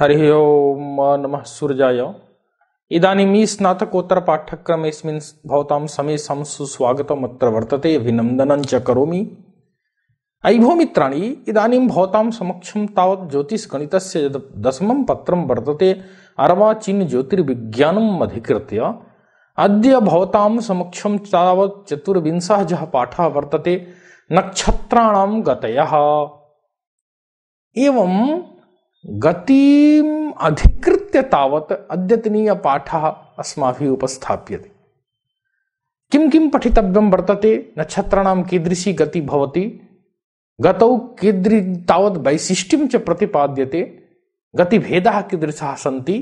हरि ओम नम सूर्याय इदानीं स्नातकोत्तर पाठ्यक्रम यस्मिन् समय समेषां सुस्वागतम् अत्र वर्तते अभिनंदन च अयो अयिभो मित्राणि इदानीं भवतां समक्षं तावत् ज्योतिषगणितस्य यद् दशमं पत्रं वर्तते अर्वाचीनज्योतिर्विज्ञानम् अधिकृत्य अद्य भवतां समक्षं तावत् चतुर्विंशः यः पाठः वर्तते नक्षत्राणां गतयः एवं गतिम अधिकृत्य तावत अद्यतनीय पाठ अस्माभिः उपस्थाप्यते किं किं पठितव्यं वर्तते नक्षत्राणां कीदृशी गति भवति गतौ कीदृ तावत् वैशिष्ट्यं च प्रतिपाद्यते गतिभेदाः कीदृशाः सन्ति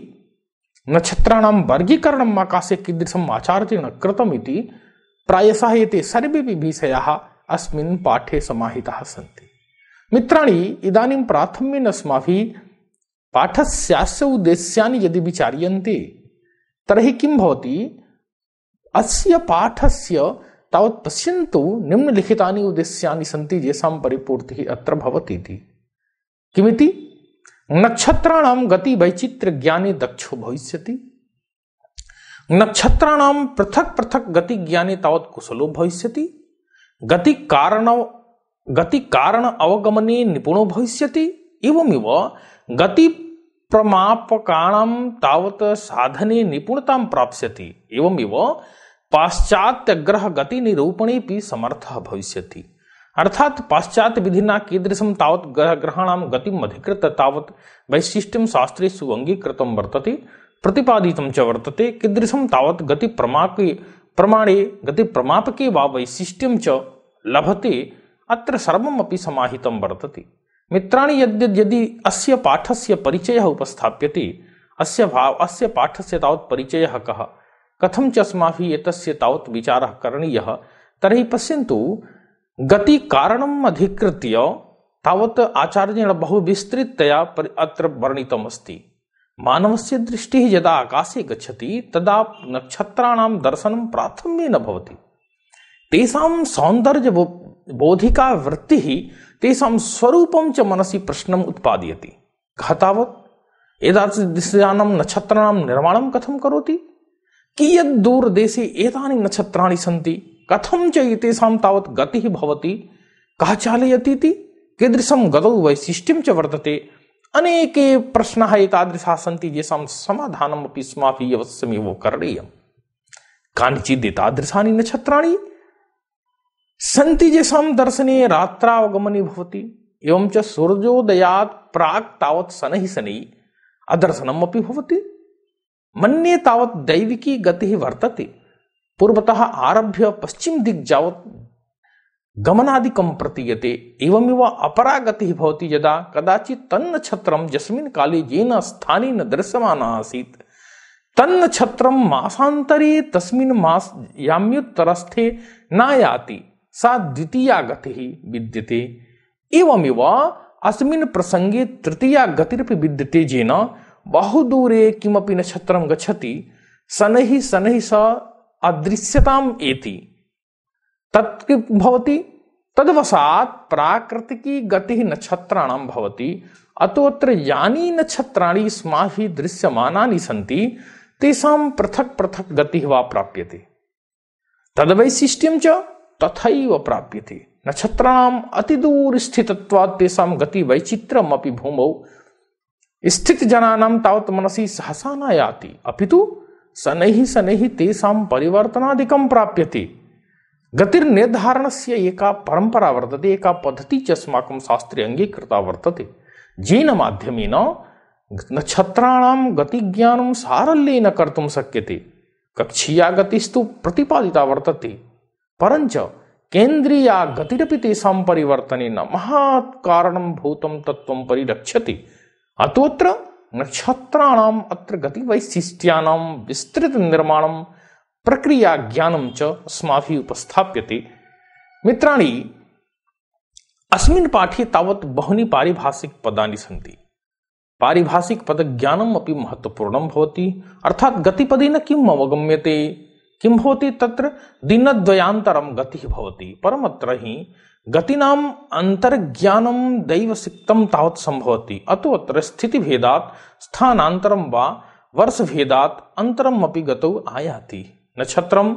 नक्षत्राणां वर्गीकरणम् आकाशे कीदृशम् आचार्येण इति प्रायशः एते सर्वेपि विषयाः अस्मिन् पाठे समाहिताः सन्ति मित्राणि इदानीं प्राथम्येन अस्माभिः पाठ उद्देश्या यदि विचार्य तरह किं भवति अस्य पाठस्य तावत् पश्यन्तु निम्नलिखितानि उद्देश्यानि सन्ति येषां परिपूर्तिः अत्र भवतीति किमिति नक्षत्राणां गति दक्षो भविष्यति नक्षत्राणां पृथक् पृथक् गतिज्ञाने तावत् कुशलो भविष्यति गतिकारण गतिकारण अवगमने निपुणो भविष्यति एवमेव गति प्रमापकाणाम तावत साधने निपुणता प्राप्स्यति एवमेव पाश्चात्य ग्रह गति निरूपणे भी समर्थ भविष्य अर्थात पाश्चात्य विधिना कीदृशम तावत ग्रह ग्रहण गतिम अधिकृत तावत वैशिष्ट शास्त्री सुअंगीकृत वर्तते प्रतिपादित च वर्तते कीदृशम तावत गति प्रमाके प्रमाणे गति प्रमापके वा वैशिष्ट्यम च लभते अत्र सर्वमपि समाहितं वर्तते मित्राणि यद्य यदि अस्य पाठस्य परिचयः उपस्थाप्यते अस्य भाव अस्य पाठस्य तावत् परिचयः कः कथं च अस्माभिः एतस्य तावत् विचारः करणीयः तर्हि पश्यन्तु गतिकारणम् अधिकृत्य तावत् आचार्येण बहु विस्तृततया अत्र वर्णितमस्ति मानवस्य दृष्टिः यदा आकाशे गच्छति तदा नक्षत्राणां दर्शनं प्राथम्येन भवति तेषां सौन्दर्यबो बोधिका वृत्तिः तेषां स्वरूपं च मनसि प्रश्नम् उत्पादयति कः तावत् एतादृशदिशानां नक्षत्राणां निर्माणं कथं करोति कियत् दूरदेशे एतानि नक्षत्राणि सन्ति कथं च एतेषां तावत् गतिः भवति कः चालयतीति कीदृशं गतौ वैशिष्ट्यं च वर्तते अनेके प्रश्नाः एतादृशाः सन्ति येषां समाधानमपि अस्माभिः अवश्यमेव करणीयं कानिचित् एतादृशानि नक्षत्राणि संति जैसाम दर्शनीय रात्रावगमनी भवती एवं च सूर्योदयात प्राक तावत शनि शनि अदर्शनम अपनी होती मन्ये तावत दैविकी गति ही वर्तते पूर्वतः आरभ्य पश्चिम जावत गमनादिकं प्रतीयते एवमेव अपरा गति भवति यदा कदाचित् तन्न छत्रं यस्मिन् काले येन स्थाने न दृश्यमानः आसीत् तन्न छत्रं मासान्तरे तस्मिन् मास याम्युत्तरस्थे नायाति सा द्वितीया गति विद्यते एवमेव अस्मिन् प्रसंगे तृतीया गतिरपि विद्यते जेन बहुदूरे किमपि नक्षत्र गच्छति शनैः शनैः स अदृश्यताम् एति तत् भवति तदवसात् प्राकृतिकी गतिः नक्षत्राणां भवति अतोऽत्र यानि नक्षत्राणि अस्माभिः दृश्यमानानि सन्ति तेषां पृथक् पृथक् गतिः वा प्राप्यते तद्वैशिष्ट्यं च तथा प्राप्य थे नक्षत्राण अतिदूर स्थितत्वात् तेषां गति वैचित्रम भूमौ स्थित जनानाम तावत् मनसी सहसा न याति अपितु शनैः शनैः तेषां परिवर्तनादिकं प्राप्यते गतिर्निर्धारणस्य एका परम्परा वर्तते एका पद्धति च अस्माकं शास्त्रे अङ्गीकृता वर्तते येन माध्यमेन नक्षत्राणां गतिज्ञानं सारल्येन कर्तुं शक्यते कक्षीया गतिस्तु प्रतिपादिता वर्तते परंच केन्द्रीया गतिरपि तेषां परिवर्तनेन महत् कारणं भूतं तत्त्वं परिरक्षति अतोत्र नक्षत्राणाम् अत्र गतिवैशिष्ट्यानां विस्तृतनिर्माणं प्रक्रियाज्ञानं च अस्माभिः उपस्थाप्यते मित्राणि अस्मिन् पाठे तावत् बहूनि पारिभाषिकपदानि सन्ति पारिभाषिकपदज्ञानम् अपि महत्त्वपूर्णं भवति अर्थात् गतिपदेन किम् अवगम्यते किम होती तत्र दिनद्वयांतरम गति भवती परमत्र ही गतिनाम अंतर्ज्ञानम दैव सिक्तम तावत संभवती अतो अत्र स्थिति भेदात स्थानांतरम वा वर्ष भेदात अंतरम अपि गतो आयाति नक्षत्रम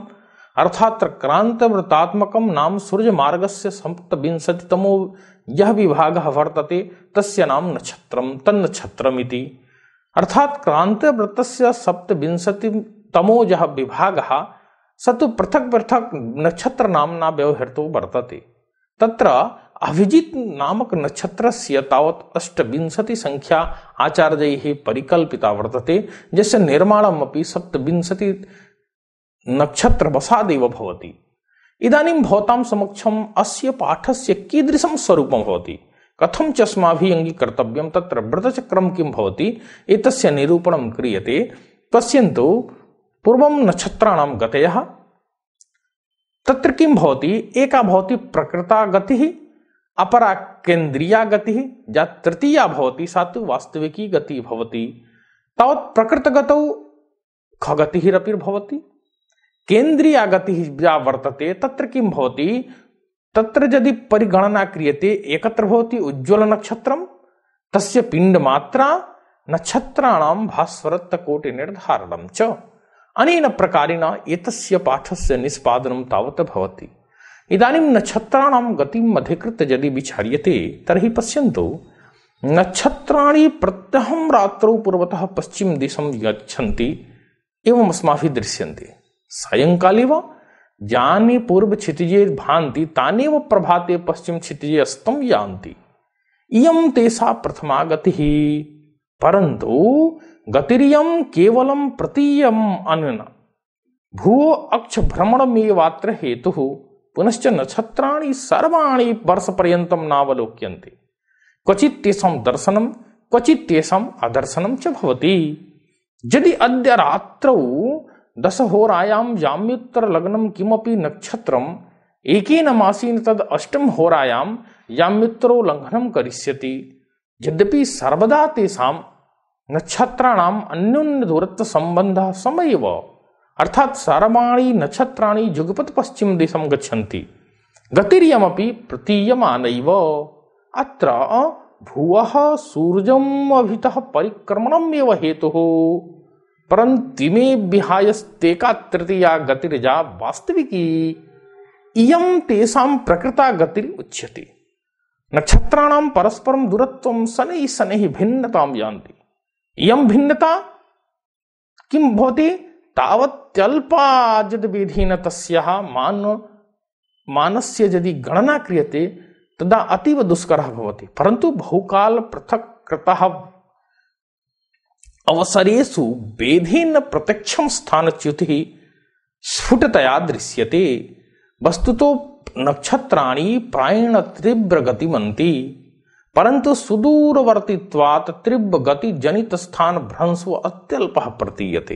अर्थात क्रांतवृतात्मक नाम सूर्य मार्ग से सप्त विंशतितमो यह विभाग वर्तते तस्य नाम नक्षत्रम तन्नक्षत्रमिति अर्थात क्रांतवृत्तस्य सप्तविंशतितमो यः विभागः स तु पृथक् पृथक् नक्षत्रनाम्ना व्यवहृतो वर्तते तत्र अभिजित नामक नक्षत्रस्य तावत् अष्टविंशति संख्या आचार्यैः परिकल्पिता वर्तते यस्य निर्माणमपि सप्तविंशति नक्षत्रवशादेव भवति इदानीं भवतां समक्षम् अस्य पाठस्य कीदृशं स्वरूपं भवति कथं च अस्माभिः अङ्गीकर्तव्यं तत्र व्रतचक्रं किं भवति एतस्य निरूपणं क्रियते पश्यन्तु पूर्व नक्षत्राण गतयः तत्र किं भवति एका भवति प्रकृता गति अपरा केन्द्रीया गति या तृतीया भवति सा तो वास्तविकी गति भवति तावत् प्रकृतगतौ खगतिरपि भवति केन्द्रीया गतिः या वर्तते तत्र किं भवति तत्र यदि परिगणना क्रियते एकत्र भवति उज्ज्वल नक्षत्र तस्य पिंड मात्रा नक्षत्राणां भास्वरत्वकोटिनिर्धारणं च अनेन प्रकारेण एतस्य पाठस्य निष्पादनं तावत् भवति इदानीं नक्षत्राणां गतिम् अधिकृत्य यदि विचार्यते तर्हि पश्यन्तु नक्षत्राणि प्रत्यहं रात्रौ पूर्वतः पश्चिमदिशं गच्छन्ति एवम् अस्माभिः दृश्यन्ते सायङ्काले वा पूर्व क्षितिजे भान्ति तानेव प्रभाते पश्चिमक्षितिजे अस्तं यान्ति इयं तेषा प्रथमा गतिः परन्तु गतिरियम केवलम प्रतीयम अनन भूवो अक्ष भ्रमणमेवात्र हेतु पुनश्च नक्षत्राणी सर्वाणी वर्ष पर्यत नावलोक्य तेषां दर्शनं क्वचित् तेषाम् अदर्शनं च भवति यदि अद्य रात्रौ दशहोरायां याम्युत्तरलग्नं किमपि नक्षत्रम् एकेन मासेन तद् अष्टमहोरायां याम्युत्तरोल्लङ्घनं करिष्यति यद्यपि सर्वदा तेषाम् नक्षत्राणाम अन्योन्य दूरत्व संबंध समय व अर्थात सर्वाणी नक्षत्राणी जुगपत पश्चिम दिशा गच्छन्ति गतिरियमपि प्रतीयमानैव अत्र भुवः सूर्यम् अभितः परिक्रमणम् एव हेतुः परन्तिमे विहायस्तेका तृतीया गतिर्जा वास्तविकी इयं तेषां प्रकृता गतिरुच्यते नक्षत्राणां परस्परं दूरत्वं शनैः शनैः भिन्नतां यान्ति यम भिन्नता किम भवति तावत्यल्पा यद विधिन तस्या मान मानस्य यदि गणना क्रियते तदा अतीव दुष्कर भवति परंतु बहुकाल पृथक कृतः अवसरेषु वेधेन प्रत्यक्षम स्थानच्युतिः स्फुटतया दृश्यते वस्तुतो नक्षत्राणि प्रायेण तीव्रगतिमन्ति परंतु सुदूरवर्तित्वात् त्रिब गति जनित स्थान भ्रंस्व अत्यल्प प्रतीयते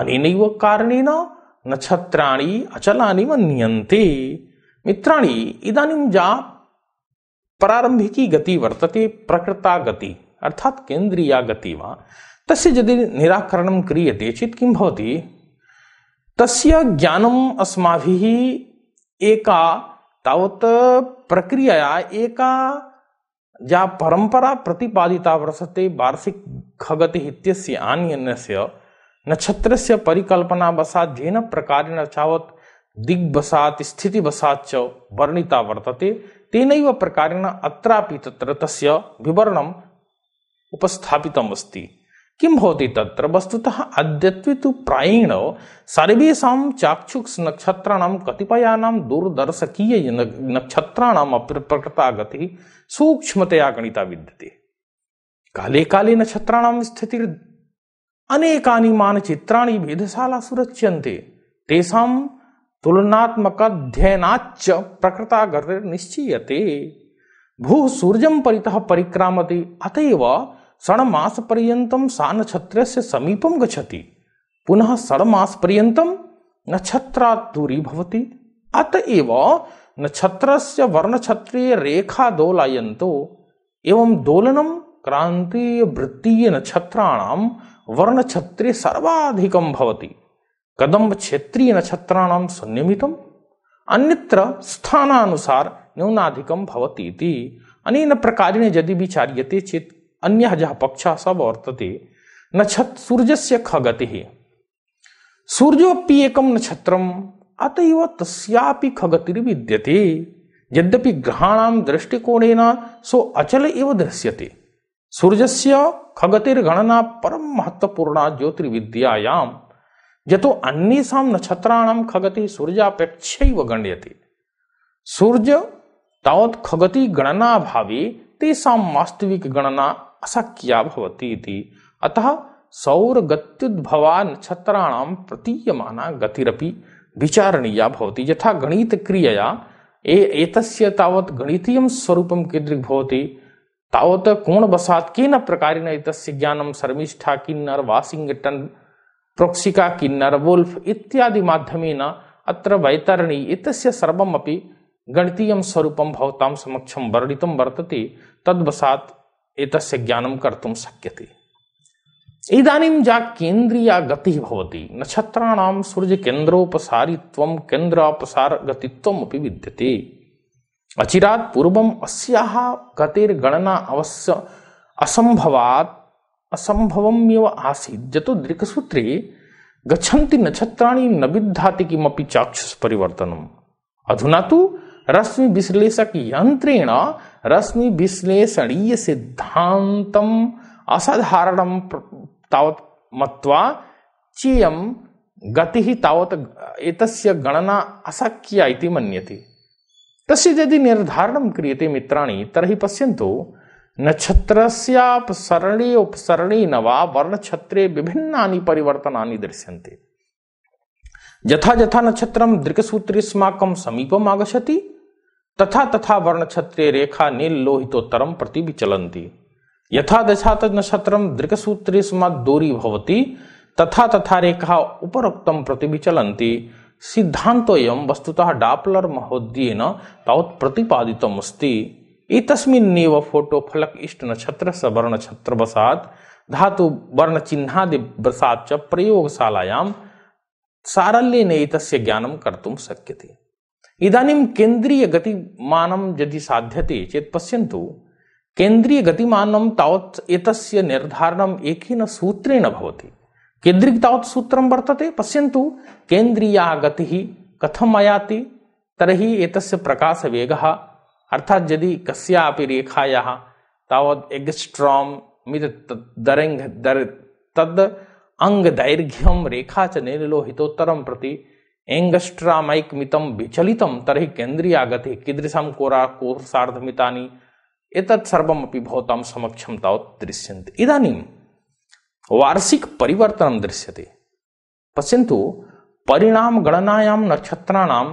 अनेनैव कारणेन नक्षत्राणि अचलानि मन्यन्ते मित्राणि इदानीं जा प्रारंभिकी गति वर्तते प्रकृता गति अर्थात केन्द्रीया गति वा तस्य यदि निराकरणं क्रियते चेत् किं भवति तस्य ज्ञानम् अस्माभिः एका तावत् प्रक्रियया एका या परंपरा प्रतिपादिता वर्षते वार्षिक खगति हित्यस्य आनयनस्य नक्षत्रस्य परिकल्पनावशात् येन प्रकारेण दिग्वसात स्थिति वसात च वर्णिता वर्तते तेनैव प्रकारेण अत्रापि तत्र तस्य विवरणम् उपस्थापितमस्ति किं भवति तत्र वस्तुतः अद्यत्वे तु प्रायेण सर्वेषां चाक्षुक्ष नक्षत्राणां कतिपयानां दूरदर्शकीय नक्षत्राणाम् अप्रकटागतिः सूक्ष्मतया गणिता विद्यते काले काले नक्षत्राणां स्थितिर् अनेकानि मानचित्राणि भेदशाला सुरच्यन्ते तेषां तुलनात्मकाध्ययनाच्च प्रकृतागतिर्निश्चीयते भूः सूर्यं परितः परिक्रामते अत एव षण मास षण्मासपर्यन्तं सा नक्षत्रस्य समीपम गति पुनः षण मास षण्मासपर्यन्तं नक्षत्रा दूरी भवति नक्षत्र से वर्ण वर्णक्षत्रीय रेखा दोलायन्तो एवं क्रांतीय दोलनं क्रान्तीयवृत्तीयनक्षत्राणां वर्णक्षत्रे सर्वाधिकं भवति कदम्बक्षेत्रीयनक्षत्राणां सन्निमितम् अन्यत्र स्थानानुसार न्यूनाधिकं भवति इति अनेन प्रकारेण यदि विचार्यते चेत अन्य जः पक्ष स वर्तते न छत् सूर्यस्य खगतिः सूर्योऽपि एक नक्षत्र अतएव तस्यापि खगतिर्विद्यते यद्यपि ग्रहाणाम दृष्टिकोणेन सो अचल एव दृश्यते सूर्यस्य खगतिर्गणना परम महत्वपूर्णा ज्योतिर्विद्यायाम यतो अन्येषां नक्षत्राणां खगति सूर्यापेक्षैव गण्यते सूर्य तावत् खगति गणना भावे तेषां वास्तविक गणना अशक्या भवती इति अतः सौरगत्युद्भवान् नक्षत्राणां प्रतीयम गतिरपि विचारणीय होती यथा गणितक्रियया ए एतस्य तावत् गणितीयं स्वरूपं कीदृग्भवति तावत् कोणवशात् केन प्रकारेण एतस्य ज्ञानं शर्मिष्ठा किन्नर वाशिंगटन प्रोक्सिका किन्नर वोल्फ इत्यादि माध्यमेन अत्र वैतरणी एतस्य सर्वमपि गणितीयं स्वरूपं भवतां समक्षं वर्णितं वर्तते तद्वशात् एतस्य ज्ञानं कर्तुं शक्यते इदानीं या केन्द्रीया गतिः भवति नक्षत्राणां सूर्यकेन्द्रोपसारित्वं केन्द्रापसारगतित्वम् अपि विद्यते अचिरात् पूर्वम् अस्याः गतिर्गणना अवश्य असम्भवात् असम्भवम् एव आसीत् यतो दृक्सूत्रे गच्छन्ति नक्षत्राणि न विद्धाति किमपि चाक्षुषपरिवर्तनम् अधुना तु रश्मिविश्लेषकयन्त्रेण रश्मि विश्लेषणीय सिद्धांत असाधारण तवत मत्वा चियम गति तावत एक गणना अशक्य मनते मन्यते तस्य यदि निर्धारण क्रियते मित्राणि तर्हि पश्यन्तु नक्षत्रस्यापसरणे न वा वर्णक्षत्रे विभिन्नानि परिवर्तनानि दृश्यन्ते यथा यथा नक्षत्रं दृक्सूत्रेऽस्माकं समीपम् आगच्छति तथा तथा वर्ण क्षत्रिय रेखा नील लोहितोत्तरम प्रति विचलती यथा दशा नक्षत्र सूत्र दूरी भवती तथा तथा रेखा उपरोक्तम प्रति विचलती सिद्धांत वस्तुतः डापलर महोदय तावत् प्रतिपादित एतस्मिन्नेव फोटो फलक इष्ट नक्षत्र वर्ण छत्र वसात धातु वर्ण चिन्हादि वसात च प्रयोगशालायां सारल्येन एतस्य ज्ञानं कर्तुं शक्यते इदानीं गतिमानं यदि साध्यते चेत् पश्यन्तु गतिमानं तावत् एतस्य निर्धारणम् एकेन सूत्रेण भवति केन्द्रिक तावत् सूत्रं वर्तते पश्यन्तु केन्द्रीया गतिः कथम् आयाति तर्हि एतस्य प्रकाशवेगः अर्थात् यदि कस्यापि रेखायाः तावत् एग्स्ट्राम् मित् दरेङ् दर् तद् अङ्गदैर्घ्यं रेखा च निर्लोहितोत्तरं प्रति एङ्गस्ट्रामैक्मितं विचलितं तर्हि केन्द्रियागतिः कीदृशं कोरा कोर्सार्धमितानि एतत् सर्वमपि भवतां समक्षं तावत् दृश्यन्ते इदानीं वार्षिकपरिवर्तनं दृश्यते पश्यन्तु परिणामगणनायां नक्षत्राणां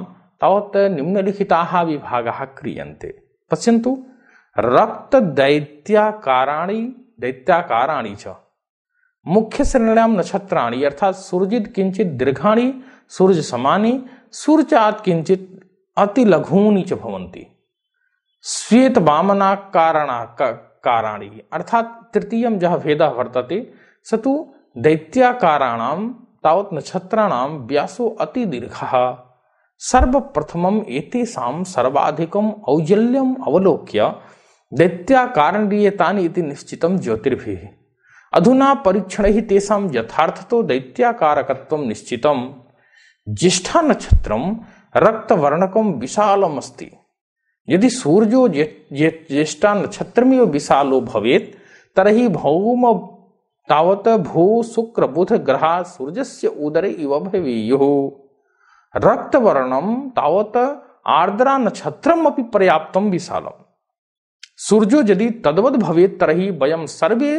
तावत् निम्नलिखिताः विभागाः क्रियन्ते पश्यन्तु रक्तदैत्याकाराणि दैत्याकाराणि च मुख्यश्रेण्यां नक्षत्राणि अर्थात् सूर्यजित् किञ्चित् दीर्घाणि सूर्य समानी चात किंचित अति लघुनी चवंती श्वेत वामना कारणा का, कारणी अर्थात तृतीय जहाँ भेद वर्तते सतु दैत्याकाराणाम तावत नक्षत्राणाम व्यासो अति दीर्घ सर्वप्रथम एतेषाम सर्वाधिकम औजल्यम अवलोक्य दैत्याणीयता निश्चित ज्योतिर्भि अधुना परीक्षण ही यथार्थ तो दैत्याकारकत्वम निश्चितम ज्येष्ठा नक्षत्रम विशालम विशालमस्ति यदि सूर्यो ज्येष्ठा नक्षत्र विशालो भवेत् तर्हि भौम तावत भू शुक्र बुध ग्रह से उदर इव भवेयुः रक्तवर्णम तावत आर्द्रा नक्षत्र पर्याप्त पर्याप्तम विशालम सूर्यो यदि तद्वद भवे तरी वयम सर्वे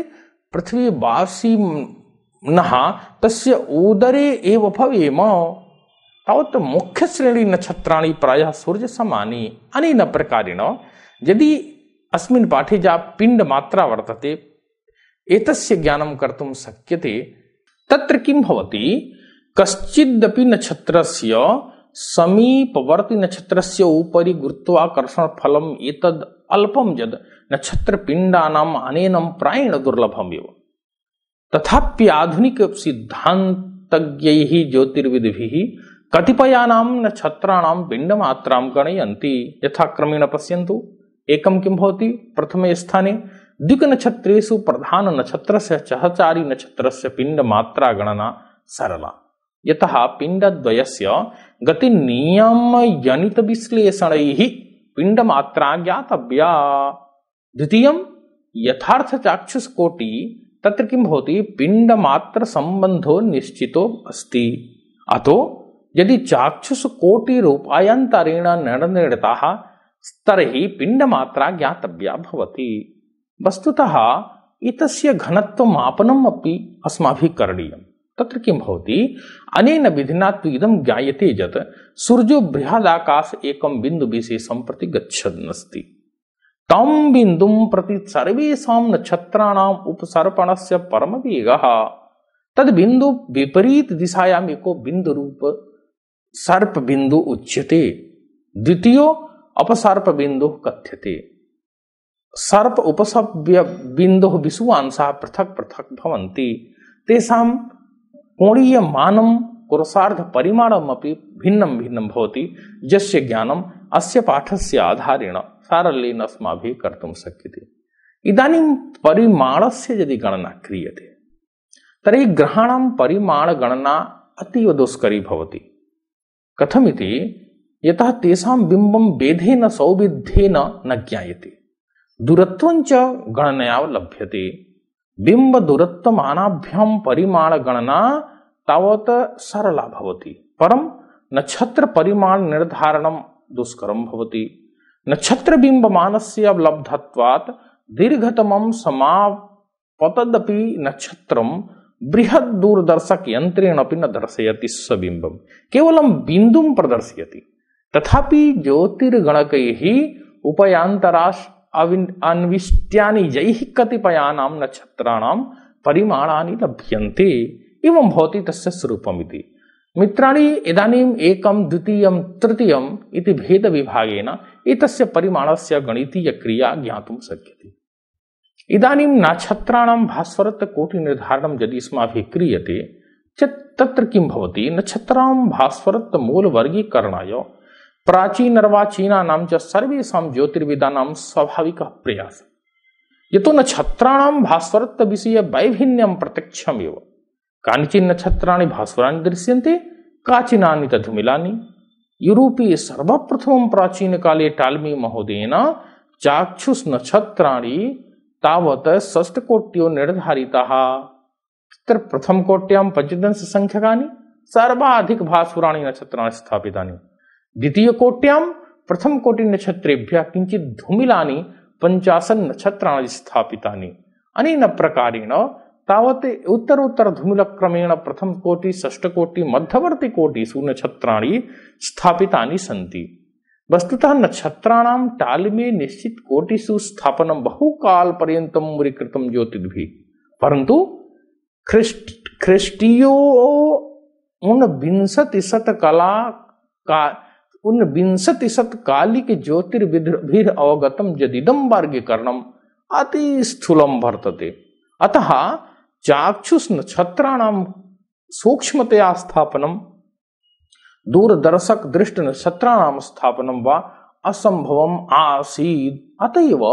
पृथ्वीवासी नहा तस्य उदरे एव भवेम तवत तो मुख्य श्रेणी नक्षत्राणी प्राय सूर्य सामनी अनेन प्रकारेण यदि अस्मिन् पाठे या पिण्डमात्रा वर्तते एतस्य ज्ञानं कर्तुं शक्यते तत्र किं भवति कश्चिदपि नक्षत्रस्य समीपवर्ति नक्षत्रस्य उपरि गुरुत्वाकर्षणफलम् एतद् अल्पं यद् नक्षत्रपिण्डानाम् अनेन प्रायेण दुर्लभमेव तथाप्याधुनिकसिद्धान्तज्ञैः ज्योतिर्विद्भिः कतिपयानां न छात्राणां भिन्नमात्रां गणयन्ति यथाक्रमेण पश्यन्तु एकं किं भवति प्रथमे स्थाने द्विकनक्षत्रेषु प्रधाननक्षत्रस्य चहचारिनक्षत्रस्य गणना सरला यतः पिण्डद्वयस्य गतिनियमयनितविश्लेषणैः पिण्डमात्रा ज्ञातव्या द्वितीयं यथार्थचाक्षुष्कोटि तत्र किं भवति पिण्डमात्रसम्बन्धो निश्चितो अस्ति अतो यदि चाक्षुषकोटिरूपायन्तरेण निर्णीतः तर्हि पिण्डमात्रा ज्ञातव्या भवति वस्तुतः इतस्य घनत्वमापनम् अपि अस्माभिः करणीयं तत्र किं भवति अनेन विधिना तु इदं ज्ञायते यत् सूर्यो बृहदाकाश एकं बिन्दुविशेषं प्रति गच्छन्नस्ति तं बिन्दुं प्रति सर्वेषां नक्षत्राणाम् उपसर्पणस्य परमवेगः तद्बिन्दु विपरीतदिशायाम् एको बिन्दुरूप सर्प बिंदु उच्यते द्वितीय अपसर्प बिंदु कथ्यते सर्प उपसव्य बिंदु विशुवांशा पृथक पृथक भवन्ति तेषां कोणीय मानम पुरुषार्थ परिमाणम अपि भिन्नम भिन्नम भवति जस्य ज्ञानम अस्य पाठस्य आधारेण सारल्येन अस्माभिः कर्तुं शक्यते इदानीं परिमाणस्य यदि गणना क्रियते तर्हि ग्रहाणां परिमाणगणना अतीव दुष्करी भवति कथमिति यतः तेषां बिम्बं वेधेन सौविध्येन न ज्ञायते दूरत्वञ्च गणनयावलभ्यते बिंब बिम्बदूरत्वमानाभ्यां परिमाणगणना तावत् सरला भवति परं नक्षत्र परिमाण निर्धारणं दुष्करं भवति नक्षत्र मानस्य लब्धत्वात् दीर्घतमं समापतदपि नक्षत्रं बृहद दूरदर्शक यंत्रेण न दर्शयति सबिंबम केवलम बिंदु प्रदर्शयति तथापि ज्योतिर्गणक ही उपयांतराश अन्विष्ट्यानि जैः कतिपयानां नक्षत्राणां परिमाणानि लभ्यन्ते एवं भवति तस्य स्वरूपमिति मित्राणि इदानीम् एकं द्वितीयं तृतीयम् इति भेदविभागेन एतस्य परिमाणस्य गणितीयक्रिया ज्ञातुं शक्यते इदानीं नक्षत्राणां भास्वरत्वकोटिनिर्धारणं यदि अस्माभिः क्रियते चेत् तत्र किं भवति नक्षत्राणां भास्वरत्वमूलवर्गीकरणाय प्राचीनर्वाचीनानां च सर्वेषां ज्योतिर्विदानां स्वाभाविकः प्रयासः यतो नक्षत्राणां भास्वरत्वविषये वैभिन्यं प्रत्यक्षमेव कानिचिन् नक्षत्राणि भास्वराणि दृश्यन्ते काचिनानि तधुमिलानि यूरोपे सर्वप्रथमं प्राचीनकाले टाल्मी महोदयेन चाक्षुष नक्षत्राणि तावत षष्ट कोट्यो निर्धारिता तत्र प्रथम कोट्याम पंचदश संख्यकानि सर्वाधिक भासुराणि नक्षत्राणि स्थापितानि द्वितीय कोट्याम प्रथम कोटि नक्षत्रेभ्य किंचित धूमिलानि पंचासन स्थापितानि अनेन प्रकारेण तावत् उत्तरोत्तर धूमिलक्रमेण प्रथम कोटि कोटि मध्यवर्ती नक्षत्राणि स्थापितानि सन्ति वस्तुतः नक्षत्राणाम टाल में निश्चित स्थापन बहु काल पर्यत वृकृत ज्योतिर्भि परंतु ख्रिस्ट ख्रिस्टियो उन विंशति शत कला का उन विंशति शत कालिक ज्योतिर्विधिर अवगतम जदिदम वर्गीकरणम अति स्थूलम वर्तते अतः चाक्षुष नक्षत्राणाम सूक्ष्मतया स्थापनम दूरदर्शक दृष्टि नक्षत्राणाम स्थापनम व असंभव आसीद अतएव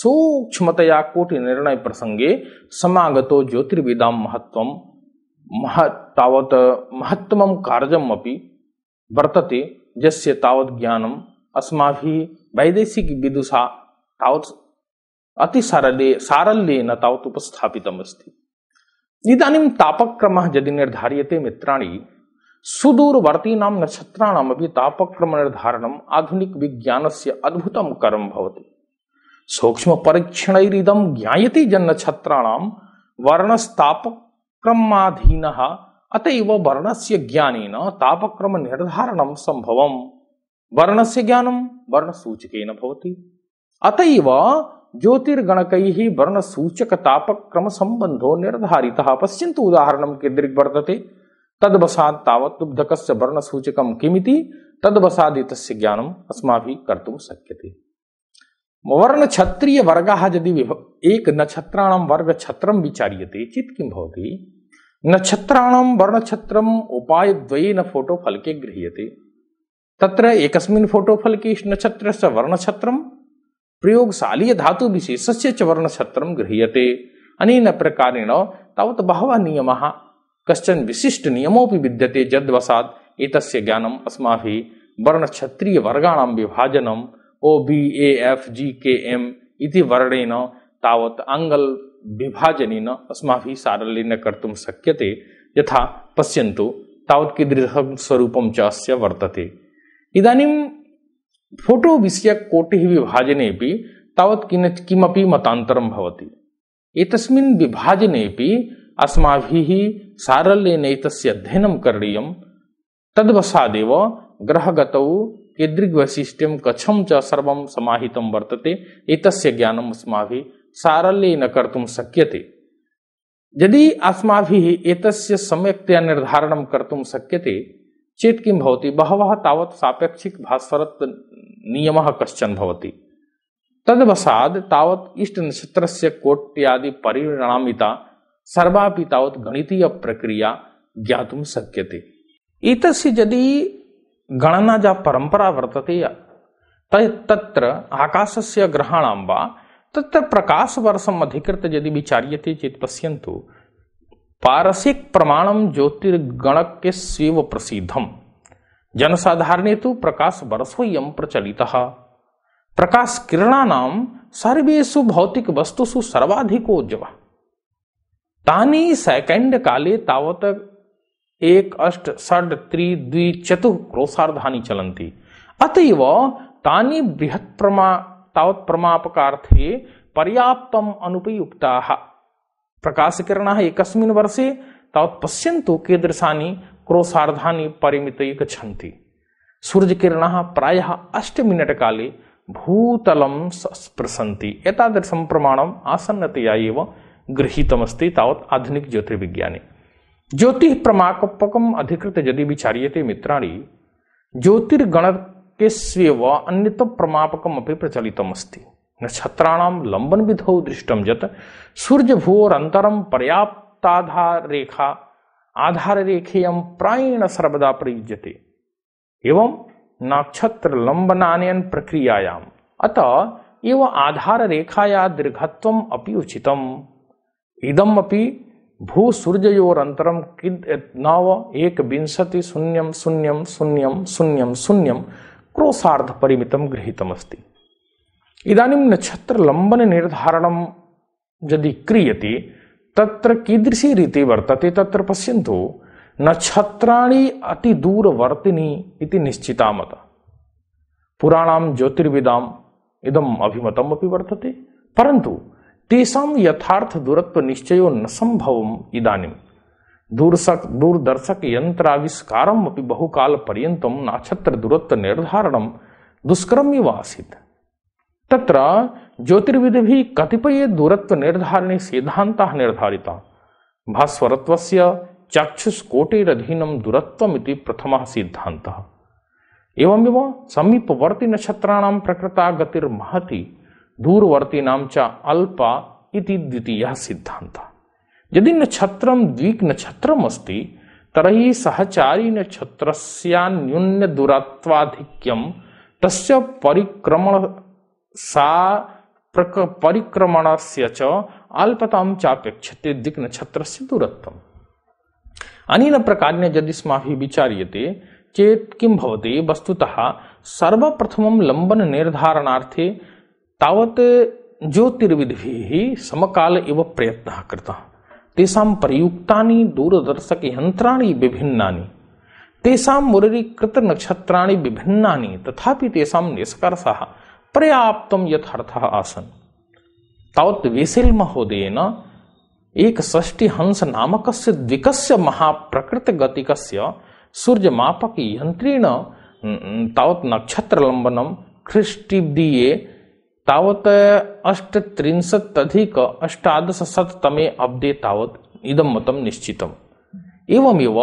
सूक्ष्मतया कोटि निर्णय प्रसंगे सगत ज्योतिर्विदा महत्व महतावत महत्व कार्यम अपि वर्तते जैसे तावत ज्ञानम अस्माभि वैदेशिक विदुषा तावत अति सारल्य सारल्येन उपस्थापित अस्त इदानीं तापक्रम यदि निर्धार्यते मित्राणी सुदूरवर्ती नाम नक्षत्राणामपि तापक्रमनिर्धारणम् आधुनिकविज्ञानस्य अद्भुतं करं भवति सूक्ष्मपरीक्षणैरिदं ज्ञायते जन्नक्षत्राणां वर्णस्तापक्रमाधीनः अत एव वर्णस्य ज्ञानेन तापक्रमनिर्धारणं संभव वर्ण से वर्णसूचकेन वर्णसूचक अतएव ज्योतिर्गणक वर्णसूचकतापक्रम संबंधो निर्धारित पश्यंत उदाहरण कीदृग वर्तते तदवसाद तावत दुग्धक वर्ण सूचकम किमिति तदवसादि ज्ञानम अस्मा कर्तुम शक्य वर्ण क्षत्रिय वर्ग यदि एक नक्षत्राण वर्ग छत्र विचार्य चित किम भवति वर्ण छत्र उपाय द्वयेन फोटो फलके गृह्य तत्र एक फोटो के नक्षत्र वर्ण छत्र प्रयोगशालीय धातु विशेषस्य च वर्ण छत्र गृह्य अन प्रकारेण तावत् बहव नियम कश्चन विशिष्ट नियमोपि विद्यते जद्वसात एतस्य ज्ञानम अस्मा वर्ण क्षत्रिय वर्गा विभाजनम O B A F G के एम इति वर्णेन तावत आंगल विभाजन अस्मा सारल्य कर्म शक्य यथा पश्यंतु तावत् कीदृशं स्वरूपं च अस्य वर्तते इदानीं फोटो विषय कोटि विभाजने तावत् किमपि मतान्तरं भवति एतस्मिन् विभाजनेपि अस्माभिः सारल्येन एतस्य अध्ययनं करणीयं तद्वसादेव ग्रहगतौ केदृग्वैशिष्ट्यं कच्छं च सर्वं समाहितं वर्तते एतस्य ज्ञानम् अस्माभिः सारल्येन कर्तुं शक्यते यदि अस्माभिः एतस्य सम्यक्तया निर्धारणं कर्तुं शक्यते चेत् किं भवति बहवः तावत् सापेक्षिकभास्वरत्नियमः कश्चन भवति तद्वसाद् तावत् इष्टनक्षत्रस्य कोट्यादिपरिणामिता सर्वापि तावत् गणितीयप्रक्रिया ज्ञातुं शक्यते एतस्य यदि गणना जा परंपरा वर्तते तत्र आकाशस्य ग्रहाणां वा तत्र प्रकाशवर्षम् अधिकृत यदि विचार्यते चेत् पश्यन्तु पारसिकप्रमाणं ज्योतिर्गणकस्यैव प्रसिद्धं जनसाधारणे प्रकाश प्रकाशवर्षोऽयं सर्वेशु भौतिक सर्वेषु सर्वाधिको जवा तानि सेकंड काले तावत एक अष्ट षड त्रि द्वि चतु क्रोशार्धानि चलन्ति अतएव तानि बृहत् प्रमा तावत् प्रमापकार्थे पर्याप्तम अनुपयुक्ता प्रकाशकिरणाः एकस्मिन् वर्षे तावत् पश्यन्तु कीदृशानि क्रोशार्धानि परिमितै गच्छन्ति सूर्यकिरणाः प्रायः काले भूतलं स्पृशन्ति एतादृशं प्रमाणम् आसन्नतया एव गृहीतमस्ती तावत आधुनिक ज्योतिर्विज्ञाने ज्योति प्रमाकपकम अधिकृत यदि विचार्यते मित्राणि ज्योतिर्गणकेष्वेव अन्यत प्रमापकम अपि प्रचलितमस्ति नक्षत्राण लंबन विधौ दृष्टं यत् रेखा आधार आधाररेखेयं प्राएण सर्वदा प्रयुज्यते एवं नक्षत्र लंबनानयन प्रक्रियायाम अत एव आधार रेखाया दीर्घत्व अपि उचितम इदम अपि भूसूर्ययोरन्तरं किद् नव एकविंशति शून्यं शून्यं शून्यं शून्यं शून्यं क्रोशार्धपरिमितं गृहीतमस्ति इदानीं नक्षत्रलम्बननिर्धारणं यदि क्रियते तत्र कीदृशी रीतिः वर्तते तत्र पश्यन्तु नक्षत्राणि अतिदूरवर्तिनि इति निश्चिता मत पुराणां ज्योतिर्विदाम् इदम् अभिमतमपि वर्तते परन्तु तेसाम यथार्थ दूरत्व निश्चयो न संभव इदानीम दूरसक दूरदर्शक यंत्राविष्कारम अपनी बहुकाल पर्यत नक्षत्र दूरत्व निर्धारण दुष्कर्म इव तत्र ज्योतिर्विद भी कतिपय दूरत्व निर्धारण सिद्धांता निर्धारिता भास्वरत्व चक्षुष्कोटिरधीनम दूरत्व प्रथम सिद्धांत एवमेव समीपवर्ती नक्षत्राण प्रकृता गतिर्महती दूरवर्ती नाम च अल्प इति द्वितीय सिद्धांत यदि नक्षत्र नक्षत्रं नक्षत्र अस्ति तर्हि सहचारी नक्षत्र नक्षत्रस्यान्यून्यदूरत्वाधिक्यं तस्य परिक्रमण सा प्रक से च अल्पतां चापेक्षते दिक्नक्षत्रस्य दूरत्वम् अनेन प्रकारेण यदि अस्माभिः विचार्यते चेत् किं भवति वस्तुतः सर्वप्रथमं लम्बननिर्धारणार्थे तावत् ज्योतिर्विद्भिः समकाल इव प्रयत्नः कृतः तेषां विभिन्ना दूरदर्शकयन्त्राणि विभिन्नानि तेषां मुररीकृतनक्षत्राणि विभिन्नानि तथापि तेषां निष्कर्षः पर्याप्तं यथार्थः एक तावत् वेसेल् महोदयेन एकषष्टिहंस नामकस्य द्विकस्य महाप्रकृतगतिकस्य सूर्यमापकयन्त्रेण तावत् नक्षत्रलम्बनं ख्रिष्टिब्दीये तावत् अष्टत्रिंशदधिक अष्टादशशततमे अब्दे तावत् इदं मतं निश्चितम् एवमेव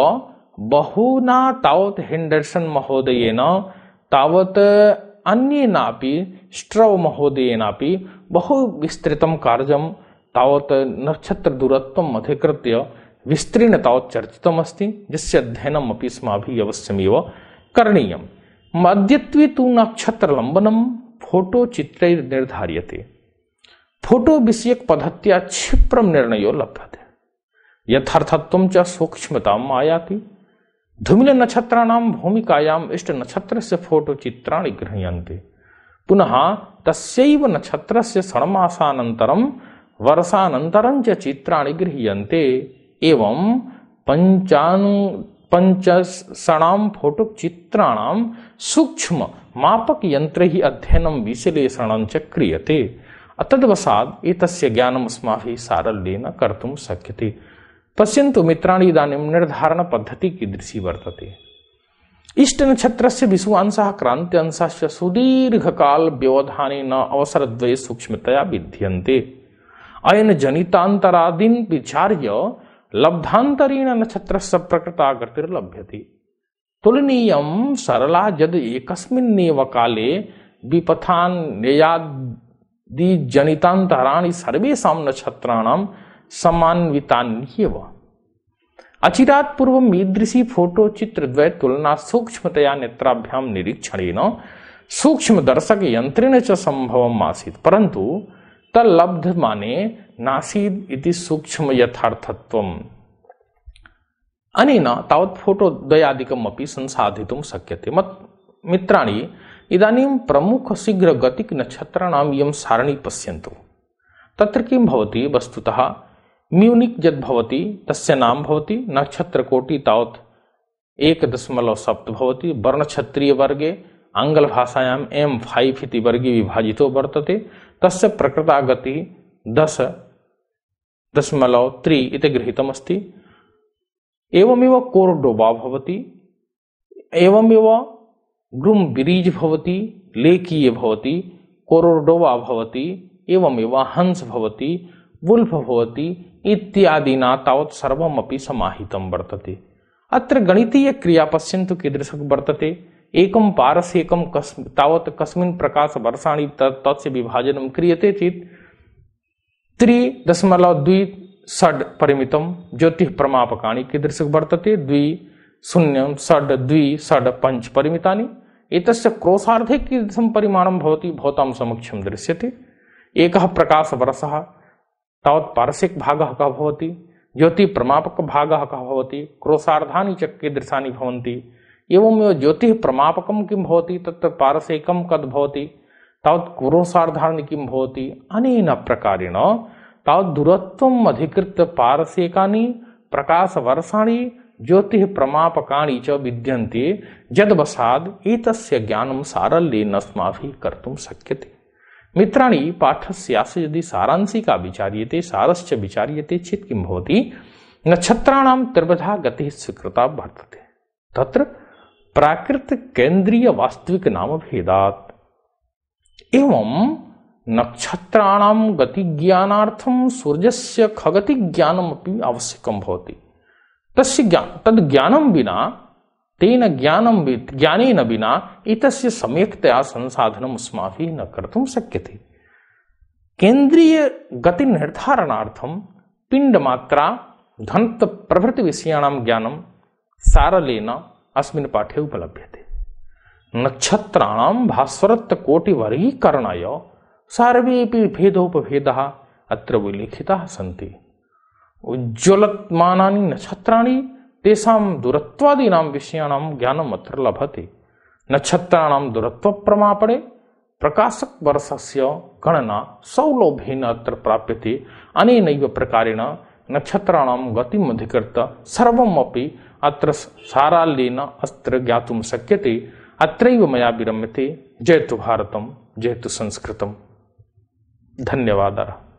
बहुना तावत् हेण्डर्सन् महोदयेन तावत् अन्येनापि स्ट्रव महोदयेनापि बहु विस्तृतं कार्यं तावत् नक्षत्रदूरत्वम् अधिकृत्य विस्तीर्ण तावत् चर्चितमस्ति यस्य अध्ययनम् अपि अस्माभिः अवश्यमेव करणीयम् अद्यत्वे तु नक्षत्रलम्बनं फोटो चित्र निर्धार्य फोटो विषय पद्धतिया क्षिप्रम निर्णय लभ्यते यथार्थत्व च सूक्ष्मता आयाति धूमिल नक्षत्राण भूमिकायाम इष्ट नक्षत्र से फोटो चित्रा गृह्यन्ते पुनः तस्यैव नक्षत्रस्य षण्मासानन्तरं वर्षानन्तरं च चित्रा गृह्यन्ते एवं पञ्चानु पञ्चषणां फोटो चित्राणां सूक्ष्म मापक यंत्र ही अध्ययन विश्लेषण च क्रियते अतदवसाद सारल्य ज्ञानम अस्माभिः शक्य कर्तुं शक्यते पश्यन्तु मित्राण इदानीं निर्धारण पद्धति कीदृशी वर्तते इष्ट नक्षत्र से विश्वांश क्रांति से सुदीर्घ काल व्यवधान न अवसरद्वये सूक्ष्मतया विद्यन्ते अयन जनितांतरादीन विचार्य लब्धांतरीण नक्षत्र प्रकृता गतिर्लभ्यते तुलनीय सरला जद एक काले विपथान नेयादि जनितांतराणी सर्वेशा नक्षत्राणाम समान्वितान्यव अचिरात पूर्व ईदृशी फोटो चित्रद्वय तुलना सूक्ष्मतया नेत्राभ्याम निरीक्षण सूक्ष्म दर्शक यंत्रेण च संभव आसित परंतु तलब्ध माने नासीद इति सूक्ष्म यथार्थत्वम अनेन तावत् फोटो अपि संसाधितुं शक्यते मत् मित्राणि इदानीं प्रमुखशीघ्रगतिकनक्षत्राणां इयं सारणी पश्यन्तु तत्र किं भवति वस्तुतः म्यूनिक् यद् भवति तस्य नाम भवति नक्षत्रकोटि तावत् सप्त भवति वर्णक्षत्रीयवर्गे आङ्ग्लभाषायाम् एम् फैव् इति वर्गे विभाजितो वर्तते तस्य प्रकृतागतिः दश दशमलव त्रि इति गृहीतमस्ति एवमेव कोरडोबा भवति एवमेव ग्रुम ब्रिज भवति लेकीय भवति कोरडोबा भवति एवमेव हंस भवति वुल्फ भवति इत्यादिना तावत् सर्वमपि समाहितं वर्तते अत्र गणितीयक्रिया पश्यन्तु कीदृशक वर्तते एकं पारस्येकं कस् तावत् कस्मिन् प्रकाशवर्षाणि तस्य विभाजनं क्रियते चेत् त्रि दशमलव द्वि षड परिमित ज्योति प्रमापका कीदृश वर्तते द्वि शून्यम षड द्वि षड पंच परिमिता एक क्रोशाधे कीदृश परिमाण भवति दृश्य है एक प्रकाश वर्ष तावत् पारसिकभागः कः भवति ज्योतिप्रमापकभागः कः भवति क्रोशार्धानि च कीदृशानि भवन्ति एवमेव ज्योतिः प्रमापकं किं भवति तत्र पारसेकं कद् अन प्रकारेण तावद्धुरत्वम् अधिकृत्य पारसेकानि प्रकाशवर्षाणि ज्योतिः प्रमापकाणि च विद्यन्ते यद्वसाद् एतस्य ज्ञानं सारल्येन अस्माभिः कर्तुं शक्यते मित्राणि पाठस्यास्य यदि सारांशिका विचार्यते सारश्च विचार्यते चेत् किं भवति नक्षत्राणां त्रिवधा गतिः स्वीकृता वर्तते तत्र प्राकृतकेन्द्रियवास्तविकनामभेदात् एवं नक्षत्राण गति ज्ञानार्थम सूर्य से खगति ज्ञानम आवश्यक होती तस्य ज्ञान तद ज्ञानम बिना तेन ज्ञानम ज्ञान बिना एक सम्यक्तया संसाधन अस्मा न शक्य थे केंद्रीय गति निर्धारणार्थम पिंड मात्रा धनत प्रभृति विषयाण ज्ञानम सारलेन अस्मिन् पाठे उपलभ्यते नक्षत्राणाम भास्वरत्व कोटि वर्गीकरणाय सर्वे भेदोपभेदः अत्र उल्लिखिता सन्ति उज्ज्वलमानानि नक्षत्राणि तेषां दूरत्वादीनां विषयाणां ज्ञानम् अत्र लभते नक्षत्राणां दूरत्वप्रमापणे प्रकाशकवर्षस्य गणना सौलभ्येन अत्र प्राप्यते अनेनैव प्रकारेण नक्षत्राणां गतिमधिकृत्य सर्वमपि अत्र साराल्येन अत्र ज्ञातुं शक्यते अत्रैव मया विरम्यते जयतु भारतं जयतु संस्कृतम् धन्यवाद